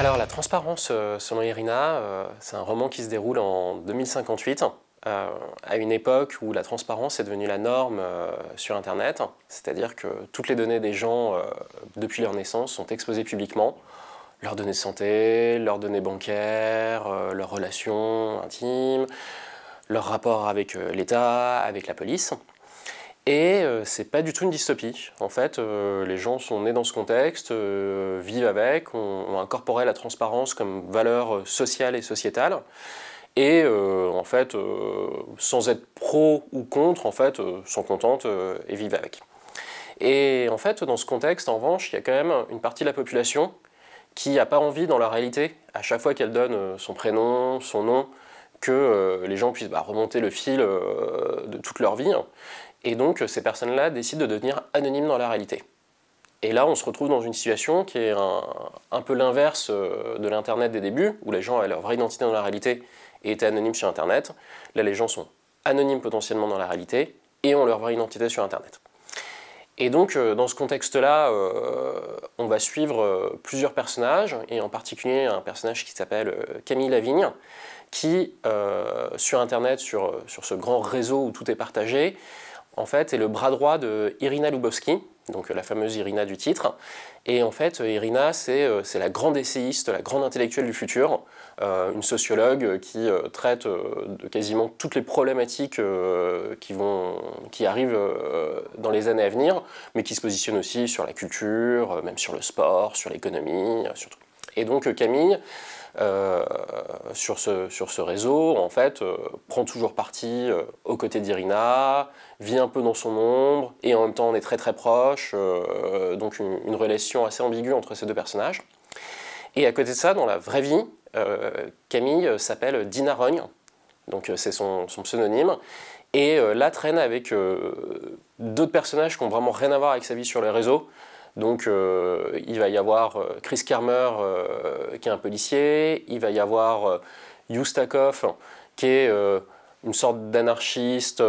Alors la transparence, euh, selon Irina, euh, c'est un roman qui se déroule en 2058, euh, à une époque où la transparence est devenue la norme sur Internet, c'est-à-dire que toutes les données des gens depuis leur naissance sont exposées publiquement, leurs données de santé, leurs données bancaires, leurs relations intimes, leurs rapports avec l'État, avec la police. Et euh, c'est pas du tout une dystopie. En fait, euh, les gens sont nés dans ce contexte, euh, vivent avec, ont, ont, incorporé la transparence comme valeur sociale et sociétale. Et en fait, sans être pro ou contre, en fait, sont contentes et vivent avec. Et en fait, dans ce contexte, en revanche, il y a quand même une partie de la population qui n'a pas envie, dans la réalité, à chaque fois qu'elle donne son prénom, son nom, que euh, les gens puissent bah, remonter le fil euh, de toute leur vie. Et donc, euh, ces personnes-là décident de devenir anonymes dans la réalité. Et là, on se retrouve dans une situation qui est un, un peu l'inverse de l'Internet des débuts, où les gens avaient leur vraie identité dans la réalité et étaient anonymes sur Internet. Là, les gens sont anonymes potentiellement dans la réalité et ont leur vraie identité sur Internet. Et donc, euh, dans ce contexte-là, euh, on va suivre euh, plusieurs personnages, et en particulier un personnage qui s'appelle Camille Lavigne, qui, sur Internet, sur, sur ce grand réseau où tout est partagé, en fait, est le bras droit de Irina Lubowski, donc euh, la fameuse Irina du titre. Et en fait, euh, Irina, euh, c'est la grande essayiste, la grande intellectuelle du futur, une sociologue qui traite de quasiment toutes les problématiques qui, vont, qui arrivent dans les années à venir, mais qui se positionne aussi sur la culture, même sur le sport, sur l'économie, sur tout. Et donc euh, Camille, euh, sur, ce, réseau, en fait, euh, prend toujours parti aux côtés d'Irina, vit un peu dans son ombre, et en même temps on est très très proche, donc une, relation assez ambiguë entre ces deux personnages. Et à côté de ça, dans la vraie vie, Camille s'appelle Dina Rogne, donc c'est son, son, pseudonyme, et là traîne avec d'autres personnages qui n'ont vraiment rien à voir avec sa vie sur les réseaux, donc euh, il va y avoir euh, Chris Kermer euh, qui est un policier, il va y avoir Youstakov qui est une sorte d'anarchiste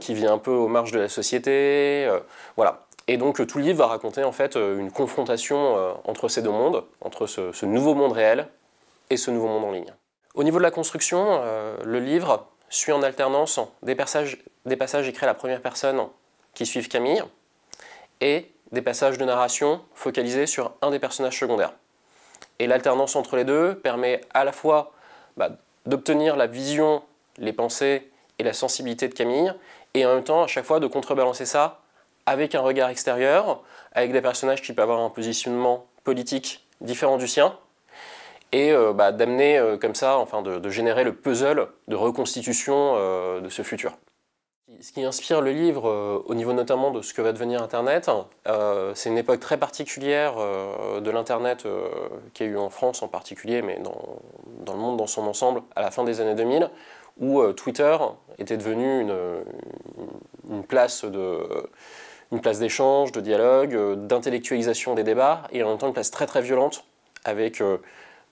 qui vient un peu aux marges de la société, voilà. Et donc tout le livre va raconter en fait une confrontation entre ces deux mondes, entre ce, nouveau monde réel et ce nouveau monde en ligne. Au niveau de la construction, le livre suit en alternance des des passages écrits à la première personne qui suivent Camille et des passages de narration focalisés sur un des personnages secondaires. Et l'alternance entre les deux permet à la fois bah, d'obtenir la vision, les pensées et la sensibilité de Camille, et en même temps, à chaque fois, de contrebalancer ça avec un regard extérieur, avec des personnages qui peuvent avoir un positionnement politique différent du sien, et euh, bah, d'amener euh, comme ça, enfin de, générer le puzzle de reconstitution euh, de ce futur. Ce qui inspire le livre, euh, au niveau notamment de ce que va devenir Internet, euh, c'est une époque très particulière euh, de l'Internet qu'il y a eu en France en particulier, mais dans, le monde dans son ensemble, à la fin des années 2000, où Twitter était devenu une place d'échange, de dialogue, d'intellectualisation des débats, et en même temps une place très très violente, avec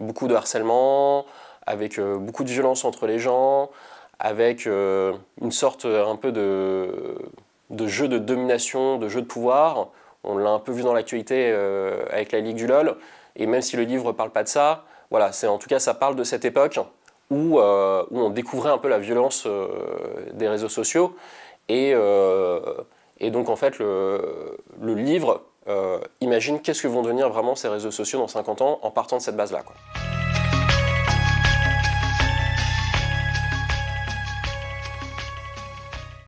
beaucoup de harcèlement, avec beaucoup de violence entre les gens, avec euh, une sorte euh, un peu de, jeu de domination, de jeu de pouvoir. On l'a un peu vu dans l'actualité euh, avec la Ligue du LOL. Et même si le livre ne parle pas de ça, voilà, c'est en tout cas ça parle de cette époque où, on découvrait un peu la violence des réseaux sociaux. Et, donc en fait le, le livre imagine qu'est-ce que vont devenir vraiment ces réseaux sociaux dans 50 ans en partant de cette base-là.